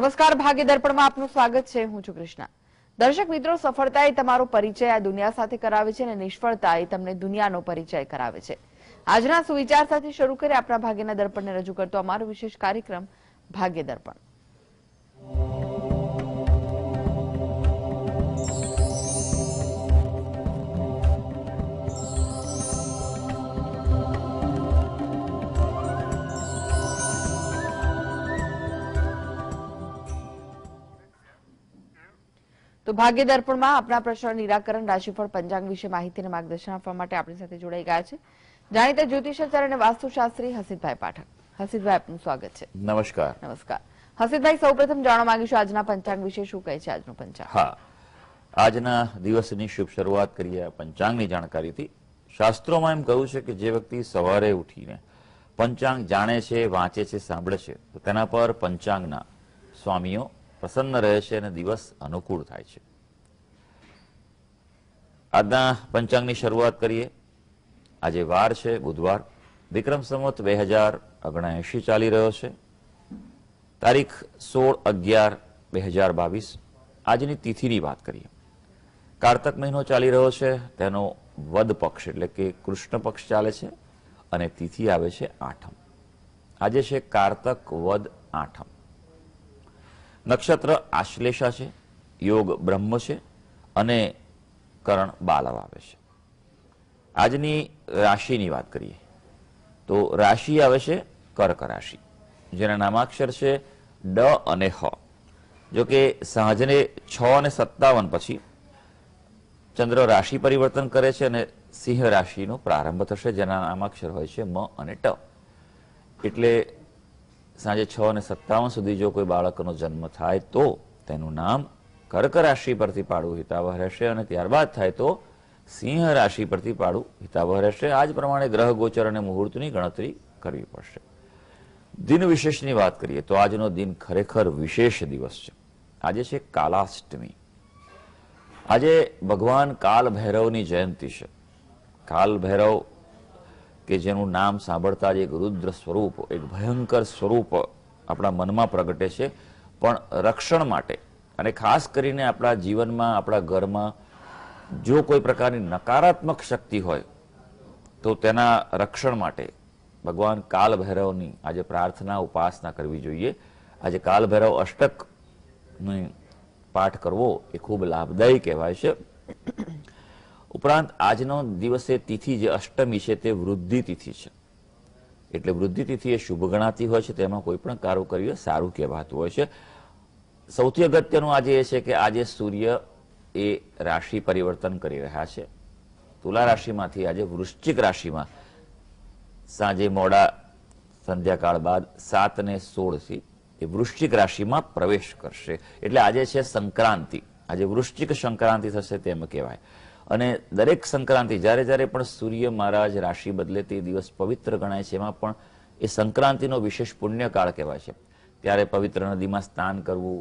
નમસ્કાર ભાગ્ય દર્પણમાં આપનું સ્વાગત છે હું છું કૃષ્ણ દર્શક મિત્રો સફળતા એ તમારો પરિચય આ દુનિયા સાથે કરાવે છે અને નિષ્ફળતા એ તમને દુનિયાનો પરિચય કરાવે છે આજના સુવિચાર સાથે શરૂ કરી આપણા ભાગ્યના દર્પણને રજૂ કરતો અમારો વિશેષ કાર્યક્રમ ભાગ્ય દર્પણ તો ભાગ્ય દર્પણમાં આપણા પ્રશ્ન નિરાકરણ રાશિફળ પંચાંગ વિશે માહિતી અને માર્ગદર્શન આપવા માટે આપણી સાથે જોડાઈ ગયા છે જાણીતા જ્યોતિષાચાર્ય અને વાસ્તુશાસ્ત્રી હસીતભાઈ પાઠક હસીતભાઈ આપનું સ્વાગત છે નમસ્કાર નમસ્કાર હસીતભાઈ સૌપ્રથમ જાણવા માંગીશું આજના પંચાંગ વિશે શું કહે છે આજનો પંચાંગ હા આજના દિવસની શુભ શરૂઆત કરીએ પંચાંગની જાણકારીથી શાસ્ત્રોમાં એમ કહ્યું છે કે જે વ્યક્તિ સવારે ઉઠીને પંચાંગ જાણે છે વાંચે છે સાંભળે છે તો તેના પર પંચાંગના સ્વામીઓ પ્રસન્ન રહે છે અને દિવસ અનુકૂળ થાય છે આજના પંચાંગની શરૂઆત કરીએ આજે વાર છે બુધવાર વિક્રમ સંવત બે હજાર ઓગણએંશી ચાલી રહ્યો છે તારીખ સોળ અગિયાર બે હજાર બાવીસ આજની તિથિની વાત કરીએ કારતક મહિનો ચાલી રહ્યો છે તેનો વદ પક્ષ એટલે કે કૃષ્ણ પક્ષ ચાલે છે અને તિથિ આવે છે આઠમ આજે છે કારતક વદ આઠમ નક્ષત્ર આશ્લેષા છે યોગ બ્રહ્મ છે અને કરણ બાલવ આવે છે આજની રાશિની વાત કરીએ તો રાશિ આવે છે કર્ક રાશિ જેના નામાક્ષર છે ડ અને હ જો કે સાંજને છ અને સત્તાવન પછી ચંદ્ર રાશિ પરિવર્તન કરે છે અને સિંહ રાશિનો પ્રારંભ થશે જેના નામાક્ષર હોય છે મ અને ટ એટલે સાંજે છ અને સત્તાવન સુધી જો કોઈ બાળકનો જન્મ થાય તો તેનું નામ કર્ક રાશિ પરથી પાડવું હિતાવહ રહેશે અને ત્યારબાદ થાય તો સિંહ રાશિ પરથી પાડવું હિતાવહ રહેશે આ જ પ્રમાણે ગ્રહ ગોચર અને મુહૂર્તની ગણતરી કરવી પડશે દિન વિશેષની વાત કરીએ તો આજનો દિન ખરેખર વિશેષ દિવસ છે આજે છે કાલાષ્ટમી આજે ભગવાન કાલ ભૈરવની જયંતિ છે કાલ ભૈરવ કે જેનું નામ સાંભળતા જ એક રુદ્ર સ્વરૂપ એક ભયંકર સ્વરૂપ આપણા મનમાં પ્રગટે છે પણ રક્ષણ માટે અને ખાસ કરીને આપણા જીવનમાં આપણા ઘરમાં જો કોઈ પ્રકારની નકારાત્મક શક્તિ હોય તો તેના રક્ષણ માટે ભગવાન કાલ ભૈરવની આજે પ્રાર્થના ઉપાસના કરવી જોઈએ આજે કાલ ભૈરવ અષ્ટકની પાઠ કરવો એ ખૂબ લાભદાયી કહેવાય છે ઉપરાંત આજનો દિવસે તિથિ જે અષ્ટમી છે તે વૃદ્ધિ તિથિ છે એટલે વૃદ્ધિ તિથિ એ શુભ ગણાતી હોય છે તેમાં કોઈ પણ કાર્યો કરીએ સારું કહેવાતું હોય છે સૌથી અગત્યનું આજે એ છે કે આજે સૂર્ય એ રાશિ પરિવર્તન કરી રહ્યા છે તુલા રાશિમાંથી આજે વૃશ્ચિક રાશિમાં સાંજે મોડા સંધ્યાકાળ બાદ સાત ને સોળથી એ વૃશ્ચિક રાશિમાં પ્રવેશ કરશે એટલે આજે છે સંક્રાંતિ આજે વૃશ્ચિક સંક્રાંતિ થશે તેમ કહેવાય અને દરેક સંક્રાંતિ જ્યારે જ્યારે પણ સૂર્ય મહારાજ રાશિ બદલે તે દિવસ પવિત્ર ગણાય છે એમાં પણ એ સંક્રાંતિનો વિશેષ પુણ્યકાળ કહેવાય છે ત્યારે પવિત્ર નદીમાં સ્નાન કરવું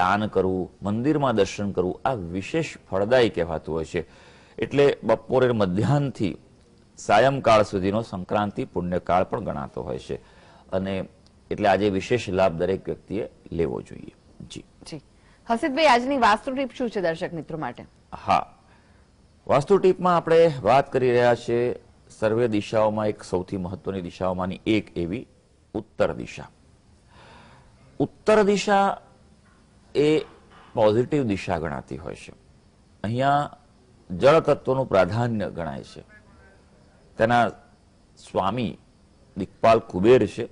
દાન કરવું મંદિરમાં દર્શન કરવું આ વિશેષ ફળદાયી કહેવાતું હોય છે એટલે બપોરે મધ્યાહનથી સાયંકાળ સુધીનો સંક્રાંતિ પુણ્યકાળ પણ ગણાતો હોય છે અને એટલે આજે વિશેષ લાભ દરેક વ્યક્તિએ લેવો જોઈએ જી જી હસીતભાઈ આજની વાસ્તુ ટીપ શું છે દર્શક મિત્રો માટે હા વાસ્તુ ટીપમાં આપણે વાત કરી રહ્યા છે સર્વે દિશાઓમાં એક સૌથી મહત્વની દિશાઓમાંની એક એવી ઉત્તર દિશા ઉત્તર દિશા એ પોઝિટિવ દિશા ગણાતી હોય છે અહીંયા જળ તત્વનું પ્રાધાન્ય ગણાય છે તેના સ્વામી દિગ્પાલ કુબેર છે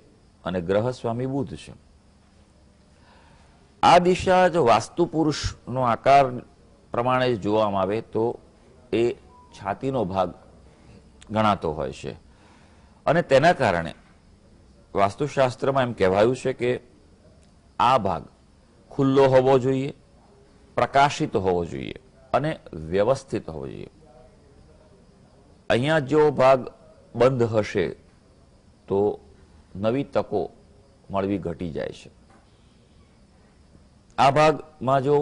અને ગ્રહ સ્વામી બુધ છે આ દિશા જો વાસ્તુ પુરુષનો આકાર પ્રમાણે જોવામાં આવે તો એ છાતીનો ભાગ ગણાતો હોય છે અને તેના કારણે વાસ્તુશાસ્ત્રમાં એમ કહેવાયું છે કે આ ભાગ ખુલ્લો હોવો જોઈએ પ્રકાશિત હોવો જોઈએ અને વ્યવસ્થિત હોવો જોઈએ અહીંયા જો ભાગ બંધ હશે તો નવી તકો મળવી ઘટી જાય છે આ ભાગમાં જો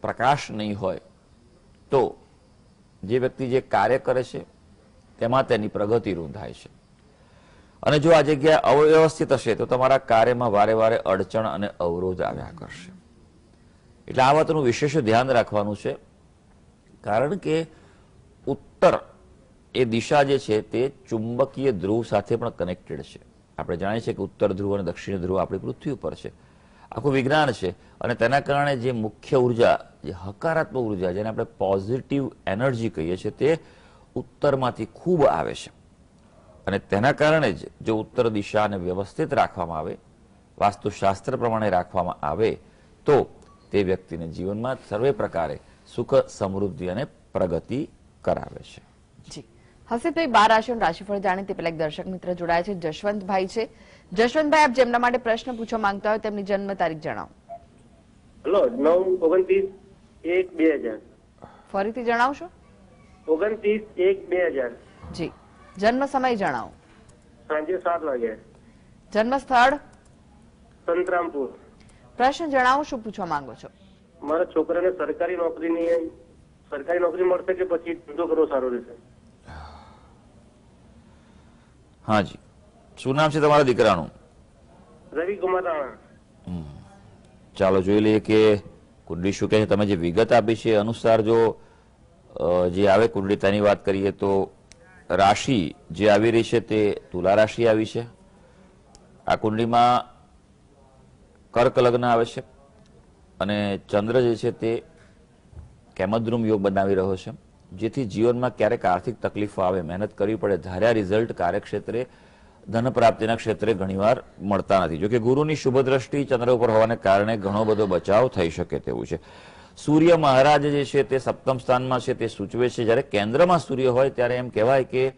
પ્રકાશ નહીં હોય તો જે વ્યક્તિ જે કાર્ય કરે છે તેમાં તેની પ્રગતિ રૂંધાય છે અને જો આ જગ્યા અવ્યવસ્થિત હશે તો તમારા કાર્યમાં વારે વારે અડચણ અને અવરોધ આવ્યા કરશે એટલે આ વાતનું વિશેષ ધ્યાન રાખવાનું છે કારણ કે ઉત્તર એ દિશા જે છે તે ચુંબકીય ધ્રુવ સાથે પણ કનેક્ટેડ છે આપણે જાણીએ છીએ કે ઉત્તર ધ્રુવ અને દક્ષિણ ધ્રુવ આપણી પૃથ્વી ઉપર છે આખું વિજ્ઞાન છે અને તેના કારણે જે મુખ્ય ઉર્જા જે હકારાત્મક ઉર્જા જેને આપણે પોઝિટિવ એનર્જી કહીએ છીએ તે ઉત્તરમાંથી ખૂબ આવે છે અને તેના કારણે જ જો ઉત્તર દિશાને વ્યવસ્થિત રાખવામાં આવે વાસ્તુશાસ્ત્ર પ્રમાણે રાખવામાં આવે તો તે વ્યક્તિને જીવનમાં સર્વે પ્રકારે સુખ સમૃદ્ધિ અને પ્રગતિ કરાવે છે જી હસીતભાઈ બાર રાશિનું રાશિફળ જાણે તે પેલા એક દર્શક મિત્ર જોડાયા છે જશવંતભાઈ છે જશવંતભાઈ આપ જેમના માટે પ્રશ્ન પૂછવા માંગતા હોય તેમની જન્મ તારીખ જણાવો હલો નવ ઓગણત્રીસ એક બે હજાર ફરીથી જણાવશો ઓગણત્રીસ એક બે હજાર જી જન્મ સમય જણાવો સાંજે સાત વાગ્યા જન્મ સ્થળ સંતરામપુર પ્રશ્ન જણાવો શું પૂછવા માંગો છો મારા છોકરાને સરકારી નોકરીની સરકારી નોકરી મળશે કે પછી ધંધો કરવો સારો રહેશે હા જી શું નામ છે તમારા દીકરાનું રવિ કુમાર રાણા ચાલો જોઈ લઈએ કે કુંડલી શું કહે છે તમે જે વિગત આપી છે અનુસાર જો જે આવે કુંડલી તેની વાત કરીએ તો રાશિ જે આવી રહી છે તે તુલા રાશિ આવી છે આ કુંડલીમાં કર્ક લગ્ન આવે છે અને ચંદ્ર જે છે તે કેમદ્રુમ યોગ બનાવી રહ્યો છે જેથી જીવનમાં ક્યારેક આર્થિક તકલીફો આવે મહેનત કરવી પડે ધાર્યા રિઝલ્ટ કાર્યક્ષેત્રે ધન પ્રાપ્તિના ક્ષેત્રે ઘણીવાર મળતા નથી જોકે ગુરુની શુભ દ્રષ્ટિ ચંદ્ર ઉપર હોવાને કારણે ઘણો બધો બચાવ થઈ શકે તેવું છે સૂર્ય મહારાજ જે છે તે સપ્તમ સ્થાનમાં છે તે સૂચવે છે જ્યારે કેન્દ્રમાં સૂર્ય હોય ત્યારે એમ કહેવાય કે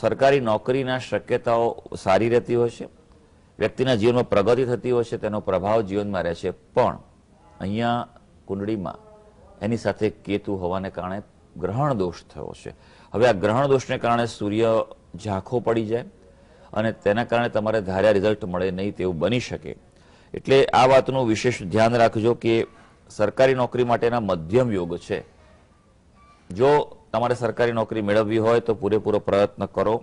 સરકારી નોકરીના શક્યતાઓ સારી રહેતી હોય છે વ્યક્તિના જીવનમાં પ્રગતિ થતી હોય છે તેનો પ્રભાવ જીવનમાં રહે છે પણ અહીંયા કુંડળીમાં એની સાથે કેતુ હોવાને કારણે ગ્રહણ દોષ થયો છે હવે આ ગ્રહણ દોષને કારણે સૂર્ય ઝાંખો પડી જાય અને તેના કારણે તમારે ધાર્યા રિઝલ્ટ મળે નહીં તેવું બની શકે એટલે આ વાતનું વિશેષ ધ્યાન રાખજો કે સરકારી નોકરી માટેના મધ્યમ યોગ છે જો તમારે સરકારી નોકરી મેળવવી હોય તો પૂરેપૂરો પ્રયત્ન કરો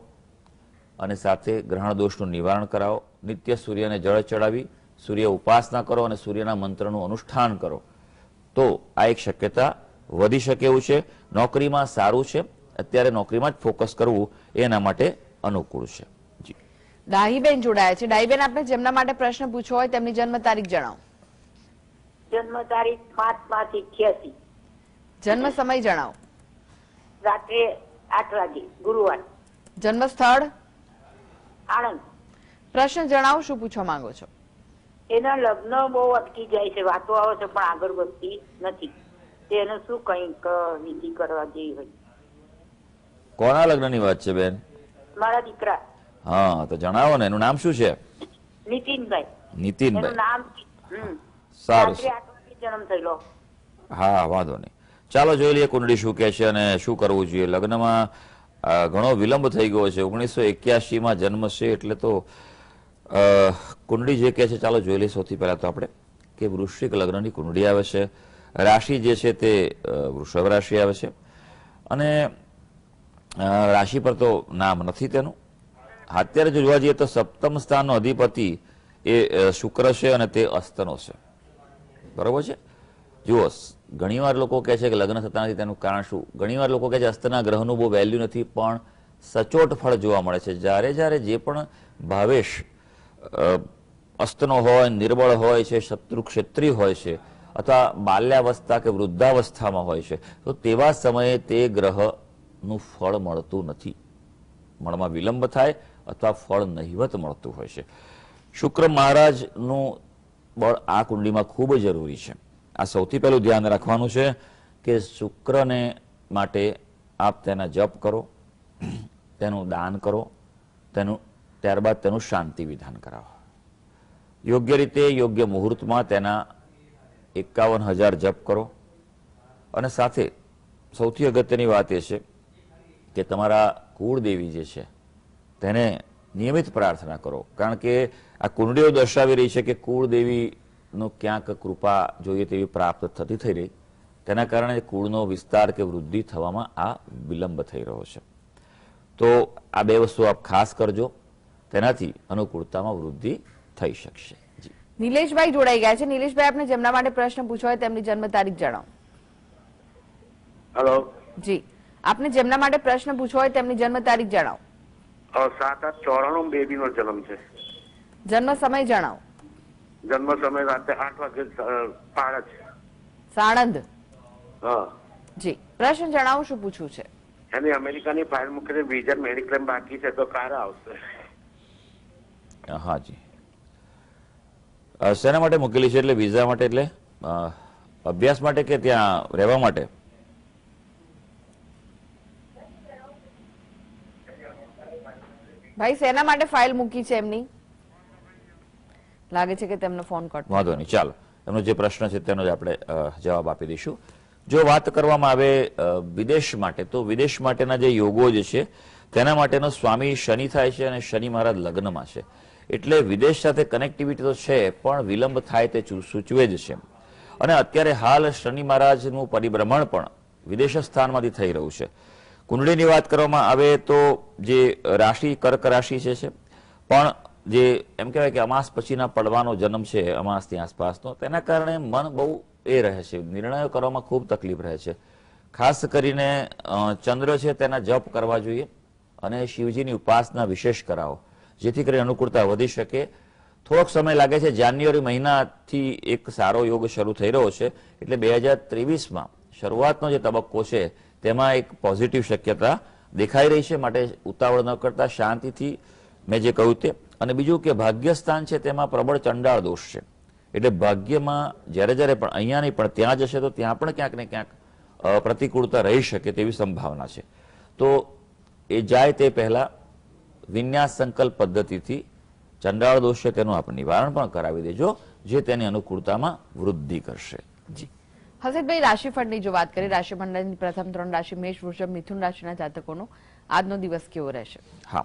અને સાથે ગ્રહણ દોષનું નિવારણ કરાવો નિત્ય સૂર્યને જળ ચડાવી સૂર્ય ઉપાસના કરો અને સૂર્યના મંત્રનું અનુષ્ઠાન કરો તો આ એક શક્યતા વધી શકે એવું છે નોકરીમાં સારું છે અત્યારે નોકરીમાં જ ફોકસ કરવું એના માટે અનુકૂળ છે ડાહીબેન જોડાયા છે ડાહીબેન આપણે જેમના માટે પ્રશ્ન પૂછવો હોય તેમની જન્મ તારીખ જણાવો જન્મ તારીખ જન્મ સમય જણાવો રાત્રે આઠ વાગે ગુરુવાર જન્મ સ્થળ આણંદ પ્રશ્ન જણાવો શું પૂછવા માંગો છો એના લગ્ન બહુ અટકી જાય છે વાતો આવે છે પણ આગળ વધતી નથી તેનો શું કંઈક વિધિ કરવા જેવી હોય કોના લગ્નની વાત છે બેન મારા દીકરા હા તો જણાવો ને એનું નામ શું છે નીતિનભાઈ નીતિનભાઈ સારું જન્મ થયેલો હા વાંધો નહીં ચાલો જોઈ લઈએ કુંડળી શું કહે છે અને શું કરવું જોઈએ લગ્નમાં ઘણો વિલંબ થઈ ગયો છે ઓગણીસો એક્યાસીમાં જન્મ છે એટલે તો કુંડળી જે કહે છે ચાલો જોઈ લઈએ સૌથી પહેલાં તો આપણે કે વૃશ્ચિક લગ્નની કુંડળી આવે છે રાશિ જે છે તે વૃષભ રાશિ આવે છે અને રાશિ પર તો નામ નથી તેનું અત્યારે જોવા જઈએ તો સપ્તમ સ્થાનનો અધિપતિ એ શુક્ર છે અને તે અસ્તનો છે બરોબર છે જુઓ ઘણીવાર લોકો કહે છે કે લગ્ન થતા નથી તેનું કારણ શું ઘણીવાર લોકો કહે છે અસ્તના ગ્રહનું બહુ વેલ્યુ નથી પણ સચોટ ફળ જોવા મળે છે જ્યારે જ્યારે જે પણ ભાવેશ અસ્તનો હોય નિર્બળ હોય છે શત્રુ ક્ષેત્રી હોય છે અથવા બાલ્યાવસ્થા કે વૃદ્ધાવસ્થામાં હોય છે તો તેવા સમયે તે ગ્રહનું ફળ મળતું નથી મણમાં વિલંબ થાય અથવા ફળ નહિવત મળતું હોય છે શુક્ર મહારાજનું બળ આ કુંડલીમાં ખૂબ જરૂરી છે આ સૌથી પહેલું ધ્યાન રાખવાનું છે કે શુક્રને માટે આપ તેના જપ કરો તેનું દાન કરો તેનું ત્યારબાદ તેનું શાંતિ વિધાન કરાવો યોગ્ય રીતે યોગ્ય મુહૂર્તમાં તેના એકાવન હજાર જપ કરો અને સાથે સૌથી અગત્યની વાત એ છે કે તમારા કુળદેવી જે છે તેને નિયમિત પ્રાર્થના કરો કારણ કે આ કુંડળીઓ દર્શાવી રહી છે કે કુળદેવીનો ક્યાંક કૃપા જોઈએ તેવી પ્રાપ્ત થતી થઈ રહી તેના કારણે કુળનો વિસ્તાર કે વૃદ્ધિ થવામાં આ વિલંબ થઈ રહ્યો છે તો આ બે વસ્તુ આપ ખાસ કરજો તેનાથી અનુકૂળતામાં વૃદ્ધિ થઈ શકશે નિલેશભાઈ જોડાઈ ગયા છે નિલેશભાઈ આપને જેમના માટે પ્રશ્ન પૂછ્યો હોય તેમની જન્મ તારીખ જણાવો હેલો જી આપને જેમના માટે પ્રશ્ન પૂછ્યો હોય તેમની જન્મ તારીખ જણાવો સાત આઠ ચોરાણું બેબી નો જન્મ છે જન્મ સમય જણાવો જન્મ સમય રાતે આઠ વાગે સાણંદ સાણંદ હા જી પ્રશ્ન જણાવો શું પૂછવું છે એની અમેરિકાની ફાઇલ મૂકીને વિઝા મેડિક્લેમ બાકી છે તો કાર આવશે હા જી શેના માટે મૂકેલી છે એટલે વિઝા માટે એટલે અભ્યાસ માટે કે ત્યાં રહેવા માટે ભાઈ સેના માટે ફાઇલ મૂકી છે એમની લાગે છે કે તેમનો ફોન કટ વાંધો નહીં ચાલો એમનો જે પ્રશ્ન છે તેનો જ આપણે જવાબ આપી દઈશું જો વાત કરવામાં આવે વિદેશ માટે તો વિદેશ માટેના જે યોગો જે છે તેના માટેનો સ્વામી શનિ થાય છે અને શનિ મહારાજ લગ્નમાં છે એટલે વિદેશ સાથે કનેક્ટિવિટી તો છે પણ વિલંબ થાય તે સૂચવે જ છે અને અત્યારે હાલ શનિ મહારાજનું પરિભ્રમણ પણ વિદેશ સ્થાનમાંથી થઈ રહ્યું છે કુંડળીની વાત કરવામાં આવે તો જે રાશિ કર્ક રાશિ છે પણ જે એમ કહેવાય કે અમાસ પછીના પડવાનો જન્મ છે અમાસની આસપાસનો તેના કારણે મન બહુ એ રહે છે નિર્ણયો કરવામાં ખૂબ તકલીફ રહે છે ખાસ કરીને ચંદ્ર છે તેના જપ કરવા જોઈએ અને શિવજીની ઉપાસના વિશેષ કરાવો જેથી કરી અનુકૂળતા વધી શકે થોડોક સમય લાગે છે જાન્યુઆરી મહિનાથી એક સારો યોગ શરૂ થઈ રહ્યો છે એટલે બે હજાર ત્રેવીસમાં શરૂઆતનો જે તબક્કો છે તેમાં એક પોઝિટિવ શક્યતા દેખાઈ રહી છે માટે ઉતાવળ ન કરતા શાંતિથી મેં જે કહ્યું તે અને બીજું કે ભાગ્યસ્થાન છે તેમાં પ્રબળ ચંડાળ દોષ છે એટલે ભાગ્યમાં જ્યારે જ્યારે પણ અહીંયા નહીં પણ ત્યાં જશે તો ત્યાં પણ ક્યાંક ને ક્યાંક પ્રતિકૂળતા રહી શકે તેવી સંભાવના છે તો એ જાય તે પહેલાં વિન્યાસ સંકલ્પ પદ્ધતિથી ચંડાળ દોષ છે તેનું આપણે નિવારણ પણ કરાવી દેજો જે તેની અનુકૂળતામાં વૃદ્ધિ કરશે જી હસીતભાઈ રાશિફળની જો વાત કરીએ રાશિ રાશિમંડળની પ્રથમ ત્રણ રાશિ મેષ વૃષભ મિથુન રાશિના જાતકોનો આજનો દિવસ કેવો રહેશે હા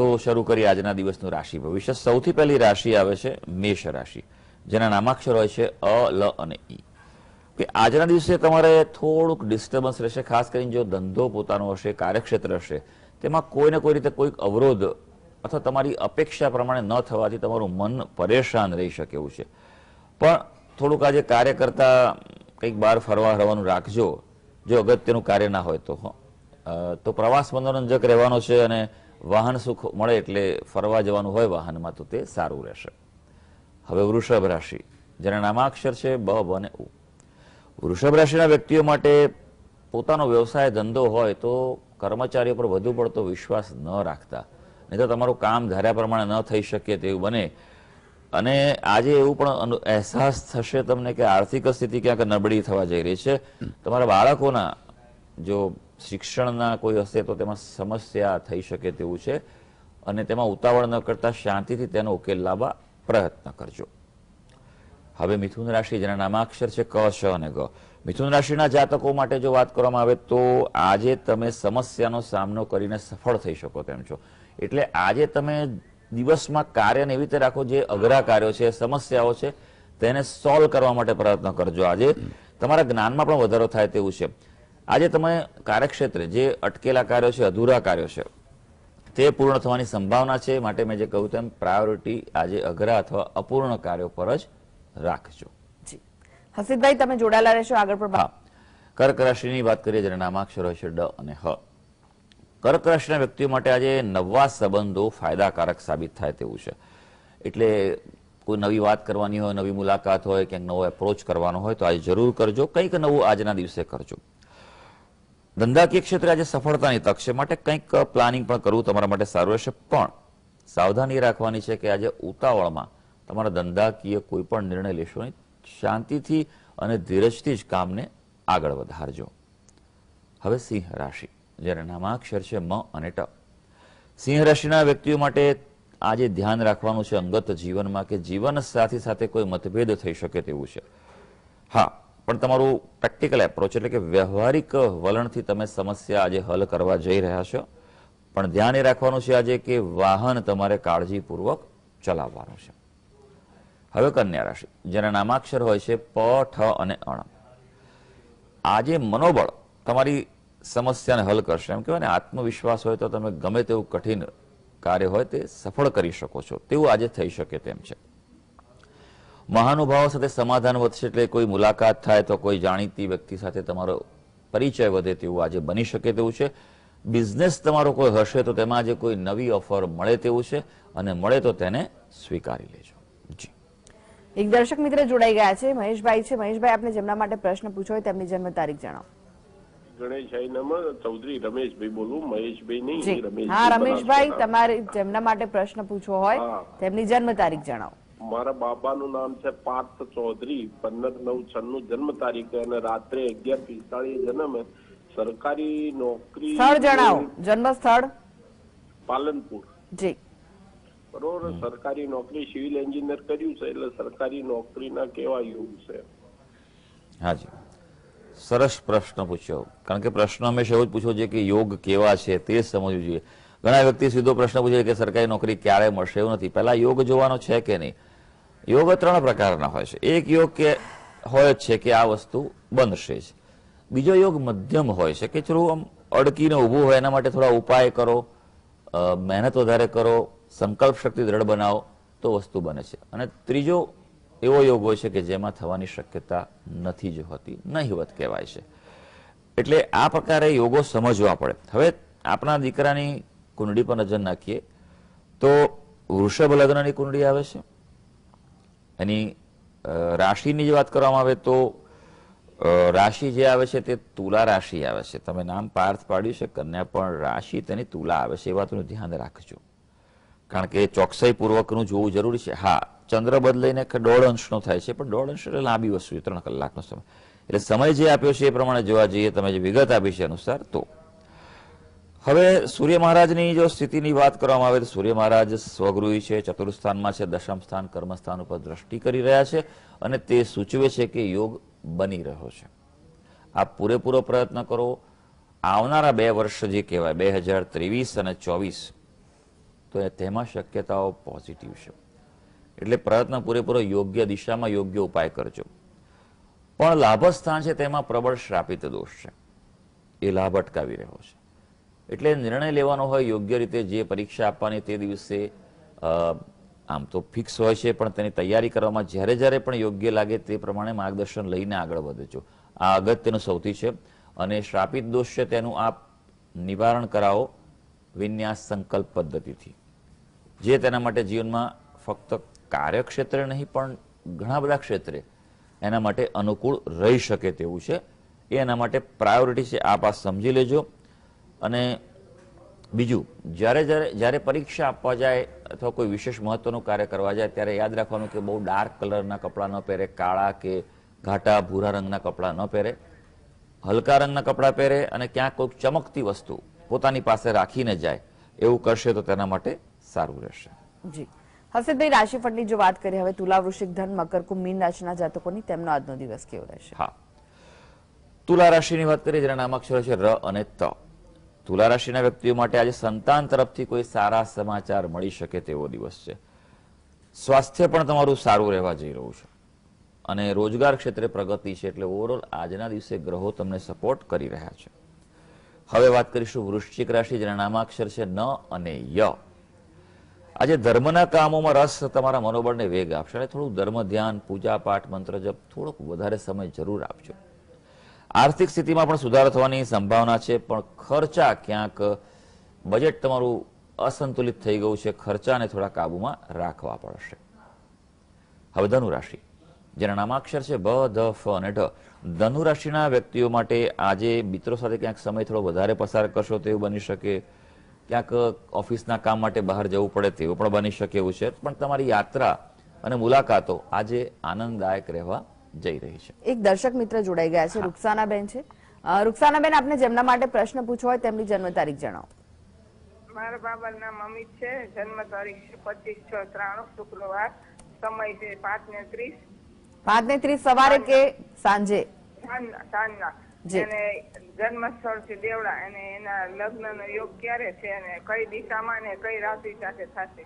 તો શરૂ કરીએ આજના દિવસનું રાશિ ભવિષ્ય સૌથી પહેલી રાશિ આવે છે મેષ રાશિ જેના નામાક્ષર હોય છે અ લ અને ઈ કે આજના દિવસે તમારે થોડુંક ડિસ્ટર્બન્સ રહેશે ખાસ કરીને જો ધંધો પોતાનો હશે કાર્યક્ષેત્ર હશે તેમાં કોઈને કોઈ રીતે કોઈક અવરોધ અથવા તમારી અપેક્ષા પ્રમાણે ન થવાથી તમારું મન પરેશાન રહી શકે એવું છે પણ થોડુંક આજે કાર્ય કરતા કંઈક બહાર ફરવા હરવાનું રાખજો જો અગત્યનું કાર્ય ના હોય તો તો પ્રવાસ મનોરંજક રહેવાનો છે અને વાહન સુખ મળે એટલે ફરવા જવાનું હોય વાહનમાં તો તે સારું રહેશે હવે વૃષભ રાશિ જેના નામાક્ષર છે બ બને ઉ વૃષભ રાશિના વ્યક્તિઓ માટે પોતાનો વ્યવસાય ધંધો હોય તો કર્મચારીઓ પર વધુ પડતો વિશ્વાસ ન રાખતા નહીં તો તમારું કામ ધાર્યા પ્રમાણે ન થઈ શકે તેવું બને અને આજે એવું પણ અહેસાસ થશે તમને કે આર્થિક સ્થિતિ ક્યાંક નબળી થવા જઈ રહી છે તમારા બાળકોના જો શિક્ષણના કોઈ હશે તો તેમાં સમસ્યા થઈ શકે તેવું છે અને તેમાં ઉતાવળ ન કરતા શાંતિથી તેનો ઉકેલ લાવવા પ્રયત્ન કરજો હવે મિથુન રાશિ જેના નામાક્ષર છે ક શ અને ગ મિથુન રાશિના જાતકો માટે જો વાત કરવામાં આવે તો આજે તમે સમસ્યાનો સામનો કરીને સફળ થઈ શકો તેમ છો એટલે આજે તમે દિવસમાં કાર્યને એવી રીતે રાખો જે અઘરા કાર્યો છે સમસ્યાઓ છે તેને સોલ્વ કરવા માટે પ્રયત્ન કરજો આજે તમારા જ્ઞાનમાં પણ વધારો થાય તેવું છે આજે તમે કાર્યક્ષેત્રે જે અટકેલા કાર્યો છે અધૂરા કાર્યો છે તે પૂર્ણ થવાની સંભાવના છે માટે મેં જે કહ્યું તેમ પ્રાયોરિટી આજે અઘરા અથવા અપૂર્ણ કાર્યો પર જ રાખજો હસીદભાઈ તમે જોડાયેલા રહેશો આગળ પણ કર્ક રાશિની વાત કરીએ જેના હોય છે ડ અને હ કર્કરશના વ્યક્તિઓ માટે આજે નવા સંબંધો ફાયદાકારક સાબિત થાય તેવું છે એટલે કોઈ નવી વાત કરવાની હોય નવી મુલાકાત હોય ક્યાંક નવો એપ્રોચ કરવાનો હોય તો આજે જરૂર કરજો કંઈક નવું આજના દિવસે કરજો ધંધાકીય ક્ષેત્રે આજે સફળતાની તક છે માટે કંઈક પ્લાનિંગ પણ કરવું તમારા માટે સારું રહેશે પણ સાવધાની રાખવાની છે કે આજે ઉતાવળમાં તમારા ધંધાકીય કોઈ પણ નિર્ણય લેશો નહીં શાંતિથી અને ધીરજથી જ કામને આગળ વધારજો હવે સિંહ રાશિ જ્યારે નામાક્ષર છે મ અને ટ સિંહ રાશિના વ્યક્તિઓ માટે આજે ધ્યાન રાખવાનું છે અંગત જીવનમાં કે જીવન સાથી સાથે કોઈ મતભેદ થઈ શકે તેવું છે હા પણ તમારું પ્રેક્ટિકલ એપ્રોચ એટલે કે વ્યવહારિક વલણથી તમે સમસ્યા આજે હલ કરવા જઈ રહ્યા છો પણ ધ્યાન એ રાખવાનું છે આજે કે વાહન તમારે કાળજીપૂર્વક ચલાવવાનું છે હવે કન્યા રાશિ જેના નામાક્ષર હોય છે પ ઠ અને અણ આજે મનોબળ તમારી સમસ્યાને હલ કરશે એમ કહેવાય ને આત્મવિશ્વાસ હોય તો તમે ગમે તેવું કઠિન કાર્ય હોય તે સફળ કરી શકો છો તેવું આજે થઈ શકે તેમ છે મહાનુભાવો સાથે સમાધાન વધશે એટલે કોઈ મુલાકાત થાય તો કોઈ જાણીતી વ્યક્તિ સાથે તમારો પરિચય વધે તેવું આજે બની શકે તેવું છે બિઝનેસ તમારો કોઈ હશે તો તેમાં આજે કોઈ નવી ઓફર મળે તેવું છે અને મળે તો તેને સ્વીકારી લેજો જી એક દર્શક મિત્ર જોડાઈ ગયા છે મહેશભાઈ છે મહેશભાઈ આપણે જેમના માટે પ્રશ્ન પૂછો હોય તેમની જન્મ તારીખ જણાવો ગણેશાઈ નમ ચૌધરી રમેશભાઈ બોલું મહેશભાઈ નહીં રમેશ હા રમેશભાઈ તમારે જેમના માટે પ્રશ્ન પૂછવો હોય તેમની જન્મ તારીખ જણાવો મારા બાબાનું નામ છે પાર્થ ચૌધરી પંદર નવ છન્નું જન્મ તારીખ અને રાત્રે અગિયાર પિસ્તાળીસ જન્મ સરકારી નોકરી સ્થળ જણાવો જન્મ સ્થળ પાલનપુર જી બરોબર સરકારી નોકરી સિવિલ એન્જિનિયર કર્યું છે એટલે સરકારી નોકરી ના કેવા યોગ છે હાજી સરસ પ્રશ્ન પૂછ્યો કારણ કે પ્રશ્ન હંમેશા એવું જ પૂછવો જોઈએ કે યોગ કેવા છે તે સમજવું જોઈએ ઘણા વ્યક્તિ સીધો પ્રશ્ન પૂછે કે સરકારી નોકરી ક્યારે મળશે એવું નથી પહેલાં યોગ જોવાનો છે કે નહીં યોગ ત્રણ પ્રકારના હોય છે એક યોગ કે હોય જ છે કે આ વસ્તુ બનશે જ બીજો યોગ મધ્યમ હોય છે કે થોડું આમ અડકીને ઊભું હોય એના માટે થોડા ઉપાય કરો મહેનત વધારે કરો સંકલ્પ શક્તિ દ્રઢ બનાવો તો વસ્તુ બને છે અને ત્રીજો એવો યોગ હોય છે કે જેમાં થવાની શક્યતા નથી જ હોતી નહીવત કહેવાય છે એટલે આ પ્રકારે યોગો સમજવા પડે હવે આપણા દીકરાની કુંડળી પર નજર નાખીએ તો વૃષભ લગ્નની કુંડળી આવે છે એની રાશિની જ વાત કરવામાં આવે તો રાશિ જે આવે છે તે તુલા રાશિ આવે છે તમે નામ પાર્થ પાડ્યું છે કન્યા પણ રાશિ તેની તુલા આવે છે એ વાતનું ધ્યાન રાખજો કારણ કે ચોકસાઈપૂર્વકનું જોવું જરૂરી છે હા ચંદ્ર બદલાઈને દોઢ અંશનો થાય છે પણ દોઢ અંશ એટલે લાંબી વસ્તુ છે ત્રણ કલાકનો સમય એટલે સમય જે આપ્યો છે એ પ્રમાણે જોવા જઈએ તમે જે વિગત આપી છે અનુસાર તો હવે સૂર્ય મહારાજની જો સ્થિતિની વાત કરવામાં આવે તો સૂર્ય મહારાજ સ્વગૃહી છે ચતુર્સ્થાનમાં છે દશમ સ્થાન કર્મસ્થાન ઉપર દ્રષ્ટિ કરી રહ્યા છે અને તે સૂચવે છે કે યોગ બની રહ્યો છે આપ પૂરેપૂરો પ્રયત્ન કરો આવનારા બે વર્ષ જે કહેવાય બે હજાર ત્રેવીસ અને ચોવીસ તો તેમાં શક્યતાઓ પોઝિટિવ છે એટલે પ્રયત્ન પૂરેપૂરો યોગ્ય દિશામાં યોગ્ય ઉપાય કરજો પણ લાભસ્થાન છે તેમાં પ્રબળ શ્રાપિત દોષ છે એ લાભ અટકાવી રહ્યો છે એટલે નિર્ણય લેવાનો હોય યોગ્ય રીતે જે પરીક્ષા આપવાની તે દિવસે આમ તો ફિક્સ હોય છે પણ તેની તૈયારી કરવામાં જ્યારે જ્યારે પણ યોગ્ય લાગે તે પ્રમાણે માર્ગદર્શન લઈને આગળ વધજો આ અગત્યનું સૌથી છે અને શ્રાપિત દોષ છે તેનું આપ નિવારણ કરાવો વિન્યાસ સંકલ્પ પદ્ધતિથી જે તેના માટે જીવનમાં ફક્ત કાર્યક્ષેત્રે નહીં પણ ઘણા બધા ક્ષેત્રે એના માટે અનુકૂળ રહી શકે તેવું છે એ એના માટે પ્રાયોરિટી છે આ વાત સમજી લેજો અને બીજું જ્યારે જ્યારે જ્યારે પરીક્ષા આપવા જાય અથવા કોઈ વિશેષ મહત્વનું કાર્ય કરવા જાય ત્યારે યાદ રાખવાનું કે બહુ ડાર્ક કલરના કપડાં ન પહેરે કાળા કે ઘાટા ભૂરા રંગના કપડાં ન પહેરે હલકા રંગના કપડાં પહેરે અને ક્યાંક કોઈક ચમકતી વસ્તુ પોતાની પાસે રાખીને જાય એવું કરશે તો તેના માટે સારું રહેશે જી હર્ષિતભાઈ રાશિફળની જો વાત કરીએ હવે તુલા વૃશ્ચિક ધન મકર કુંભ મીન રાશિના જાતકોની તેમનો આજનો દિવસ કેવો રહેશે હા તુલા રાશિની વાત કરીએ જેના નામાક્ષરો છે ર અને ત તુલા રાશિના વ્યક્તિઓ માટે આજે સંતાન તરફથી કોઈ સારા સમાચાર મળી શકે તેવો દિવસ છે સ્વાસ્થ્ય પણ તમારું સારું રહેવા જઈ રહ્યું છે અને રોજગાર ક્ષેત્રે પ્રગતિ છે એટલે ઓવરઓલ આજના દિવસે ગ્રહો તમને સપોર્ટ કરી રહ્યા છે હવે વાત કરીશું વૃશ્ચિક રાશિ જેના નામાક્ષર છે ન અને ય આજે ધર્મના કામોમાં રસ તમારા મનોબળને વેગ આપશે અને થોડું ધર્મ ધ્યાન પૂજા પાઠ મંત્ર જપ થોડોક વધારે સમય જરૂર આપજો આર્થિક સ્થિતિમાં પણ સુધારો થવાની સંભાવના છે પણ ખર્ચા ક્યાંક બજેટ તમારું અસંતુલિત થઈ ગયું છે ખર્ચાને થોડા કાબૂમાં રાખવા પડશે હવે ધનુરાશિ જેના નામાક્ષર છે બ ધ ફ અને ઢ ધનુરાશિના વ્યક્તિઓ માટે આજે મિત્રો સાથે ક્યાંક સમય થોડો વધારે પસાર કરશો તેવું બની શકે ક્યાંક ઓફિસના કામ માટે બહાર જવું પડે તેવું પણ બની શકે એવું છે પણ તમારી યાત્રા અને મુલાકાતો આજે આનંદદાયક રહેવા જઈ રહી છે એક દર્શક મિત્ર જોડાઈ ગયા છે રૂક્ષાનાબેન છે રૂક્ષાનાબેન આપને જેમના માટે પ્રશ્ન પૂછવો હોય તેમની જન્મ તારીખ જણાવો મારા બાબાનું નામ અમિત છે જન્મ તારીખ છે પચીસ છ ત્રાણું શુક્રવાર સમય છે પાંચ ને ત્રીસ પાંચ ને ત્રીસ સવારે કે સાંજે સાંજના અને જન્મ સ્થળ થી દેવડા અને એના લગ્ન નો યોગ ક્યારે છે અને કઈ દિશામાં ને કઈ રાશિ સાથે થશે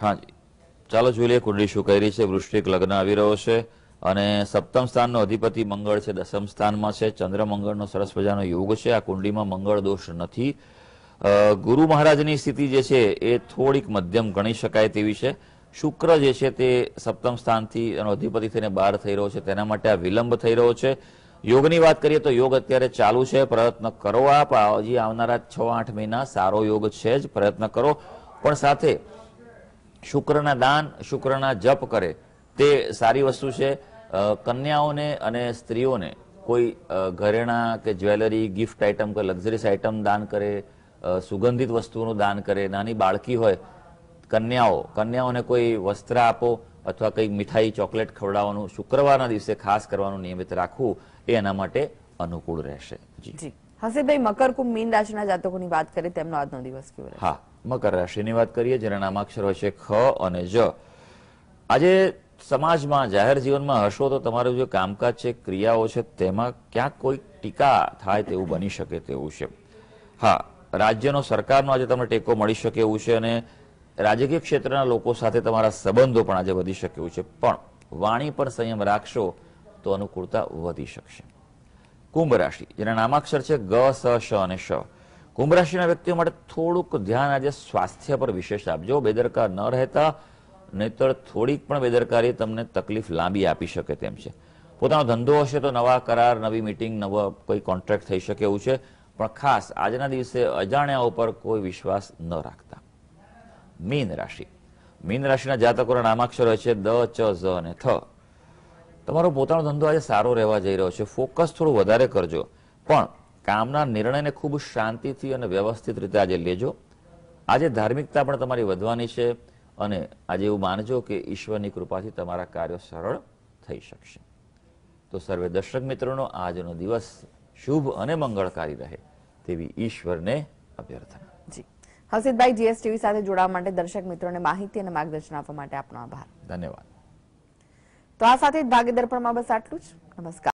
હા ચાલો જોઈએ કુંડલી શું કહી રહી છે વૃષ્ટિક લગ્ન આવી રહ્યો છે અને સપ્તમ સ્થાનનો અધિપતિ મંગળ છે દસમ સ્થાનમાં છે ચંદ્ર મંગળનો સરસ મજાનો યોગ છે આ કુંડલીમાં મંગળ દોષ નથી ગુરુ મહારાજની સ્થિતિ જે છે એ થોડીક મધ્યમ ગણી શકાય તેવી છે શુક્ર જે છે તે સપ્તમ સ્થાનથી એનો અધિપતિ થઈને બહાર થઈ રહ્યો છે તેના માટે આ વિલંબ થઈ રહ્યો છે યોગની વાત કરીએ તો યોગ અત્યારે ચાલુ છે પ્રયત્ન કરો આપ હજી આવનારા છ આઠ મહિના સારો યોગ છે જ પ્રયત્ન કરો પણ સાથે શુક્રના દાન શુક્રના જપ કરે તે સારી વસ્તુ છે કન્યાઓને અને સ્ત્રીઓને કોઈ ઘરેણા કે જ્વેલરી ગિફ્ટ આઇટમ કે લક્ઝરીસ આઇટમ દાન કરે સુગંધિત વસ્તુનું દાન કરે નાની બાળકી હોય કન્યાઓ કન્યાઓને કોઈ વસ્ત્ર આપો અથવા કંઈક મીઠાઈ ચોકલેટ ખવડાવવાનું શુક્રવારના દિવસે ખાસ કરવાનું નિયમિત રાખવું એ એના માટે અનુકૂળ રહેશે જી હસીભાઈ મકર કુંભ મીન રાશિના જાતકોની વાત કરીએ તેમનો આજનો દિવસ કેવો હા મકર રાશિની વાત કરીએ જેના અક્ષર હોય છે ખ અને જ આજે સમાજમાં જાહેર જીવનમાં હશો તો તમારું જે કામકાજ છે ક્રિયાઓ છે તેમાં ક્યાંક કોઈ ટીકા થાય તેવું બની શકે તેવું છે હા રાજ્યનો સરકારનો આજે તમને ટેકો મળી શકે એવું છે અને રાજકીય ક્ષેત્રના લોકો સાથે તમારા સંબંધો પણ આજે વધી શકે એવું છે પણ વાણી પર સંયમ રાખશો તો અનુકૂળતા વધી શકશે કુંભ રાશિ જેના નામાક્ષર છે ગ સ શ અને શ કુંભ રાશિના વ્યક્તિઓ માટે થોડુંક ધ્યાન આજે સ્વાસ્થ્ય પર વિશેષ આપજો બેદરકાર ન રહેતા નહીતર થોડીક પણ બેદરકારી તમને તકલીફ લાંબી આપી શકે તેમ છે પોતાનો ધંધો હશે તો નવા કરાર નવી મિટિંગ નવો કોઈ કોન્ટ્રાક્ટ થઈ શકે એવું છે પણ ખાસ આજના દિવસે અજાણ્યા ઉપર કોઈ વિશ્વાસ ન રાખતા મીન રાશિ મીન રાશિના જાતકોના નામાક્ષર હોય છે દ ચ ઝ અને થ તમારો પોતાનો ધંધો આજે સારો રહેવા જઈ રહ્યો છે ફોકસ થોડું વધારે કરજો પણ કામના નિર્ણયને ખૂબ શાંતિથી અને વ્યવસ્થિત રીતે આજે લેજો આજે ધાર્મિકતા પણ તમારી વધવાની છે અને આજે એવું માનજો કે ઈશ્વરની કૃપાથી તમારા કાર્યો સરળ થઈ શકશે તો સર્વે દર્શક મિત્રોનો આજનો દિવસ શુભ અને મંગળકારી રહે તેવી ઈશ્વરને અભ્યર્થના જી હર્ષિતભાઈ જીએસટીવી સાથે જોડાવા માટે દર્શક મિત્રોને માહિતી અને માર્ગદર્શન આપવા માટે આપનો આભાર ધન્યવાદ તો આ સાથે જ ભાગ્ય દર્પણમાં બસ આટલું જ નમસ્કાર